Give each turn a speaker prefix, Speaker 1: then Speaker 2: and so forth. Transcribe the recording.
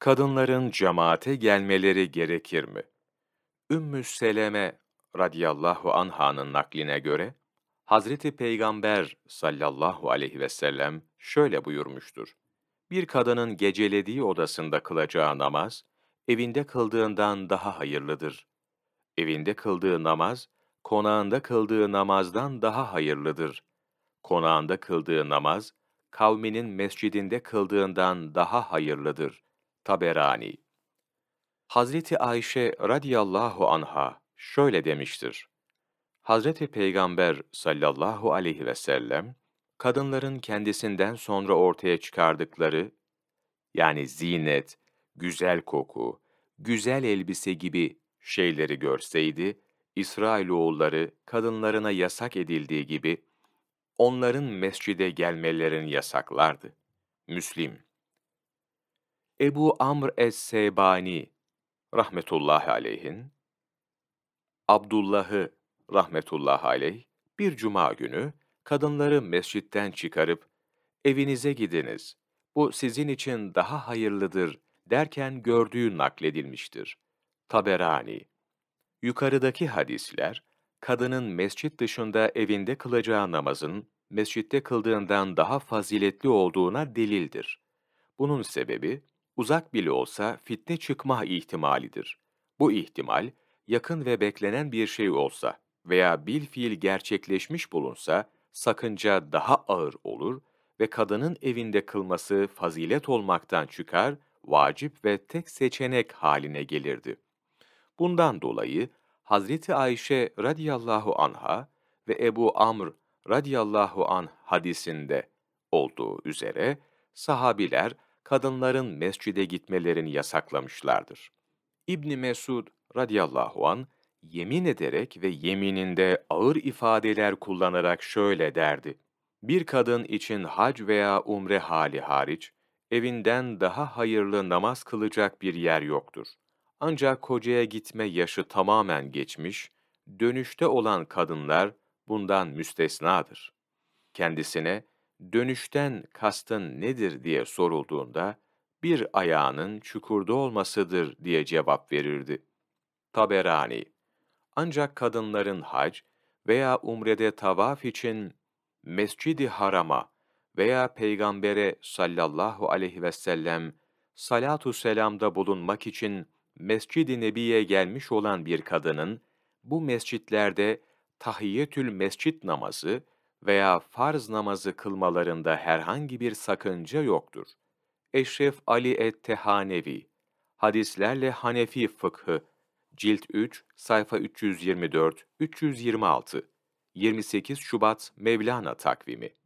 Speaker 1: kadınların cemaate gelmeleri gerekir mi? Ümmü Seleme radiyallahu anhanın nakline göre, Hazreti Peygamber sallallahu aleyhi ve sellem şöyle buyurmuştur. Bir kadının gecelediği odasında kılacağı namaz, evinde kıldığından daha hayırlıdır. Evinde kıldığı namaz, konağında kıldığı namazdan daha hayırlıdır. Konağında kıldığı namaz, kavminin mescidinde kıldığından daha hayırlıdır.'' Taberani Hazreti Ayşe radiyallahu anha şöyle demiştir. Hazreti Peygamber sallallahu aleyhi ve sellem, kadınların kendisinden sonra ortaya çıkardıkları, yani zinet, güzel koku, güzel elbise gibi şeyleri görseydi, İsrailoğulları kadınlarına yasak edildiği gibi, onların mescide gelmelerini yasaklardı. Müslim Ebu Amr es-Sebani rahmetullahi aleyhin, Abdullah'ı rahmetullahi aleyh bir cuma günü kadınları mescitten çıkarıp evinize gidiniz, bu sizin için daha hayırlıdır derken gördüğü nakledilmiştir. Taberani Yukarıdaki hadisler, kadının mescit dışında evinde kılacağı namazın mescitte kıldığından daha faziletli olduğuna delildir. Bunun sebebi, uzak bile olsa fitne çıkma ihtimalidir. Bu ihtimal, yakın ve beklenen bir şey olsa veya bil fiil gerçekleşmiş bulunsa, sakınca daha ağır olur ve kadının evinde kılması fazilet olmaktan çıkar, vacip ve tek seçenek haline gelirdi. Bundan dolayı Hazreti Ayşe radiyallahu anha ve Ebu Amr radiyallahu an hadisinde olduğu üzere sahabiler kadınların mescide gitmelerini yasaklamışlardır. İbni Mesud radıyallahu an yemin ederek ve yemininde ağır ifadeler kullanarak şöyle derdi. Bir kadın için hac veya umre hali hariç, evinden daha hayırlı namaz kılacak bir yer yoktur. Ancak kocaya gitme yaşı tamamen geçmiş, dönüşte olan kadınlar bundan müstesnadır. Kendisine dönüşten kastın nedir diye sorulduğunda, bir ayağının çukurda olmasıdır diye cevap verirdi. Taberani Ancak kadınların hac veya umrede tavaf için mescidi harama veya peygambere sallallahu aleyhi ve sellem salatu selamda bulunmak için Mescidi Nebi'ye gelmiş olan bir kadının bu mescitlerde tahiyyetül mescit namazı veya farz namazı kılmalarında herhangi bir sakınca yoktur. Eşref Ali et-Tehanevi, Hadislerle Hanefi Fıkhı, Cilt 3, sayfa 324-326, 28 Şubat Mevlana takvimi.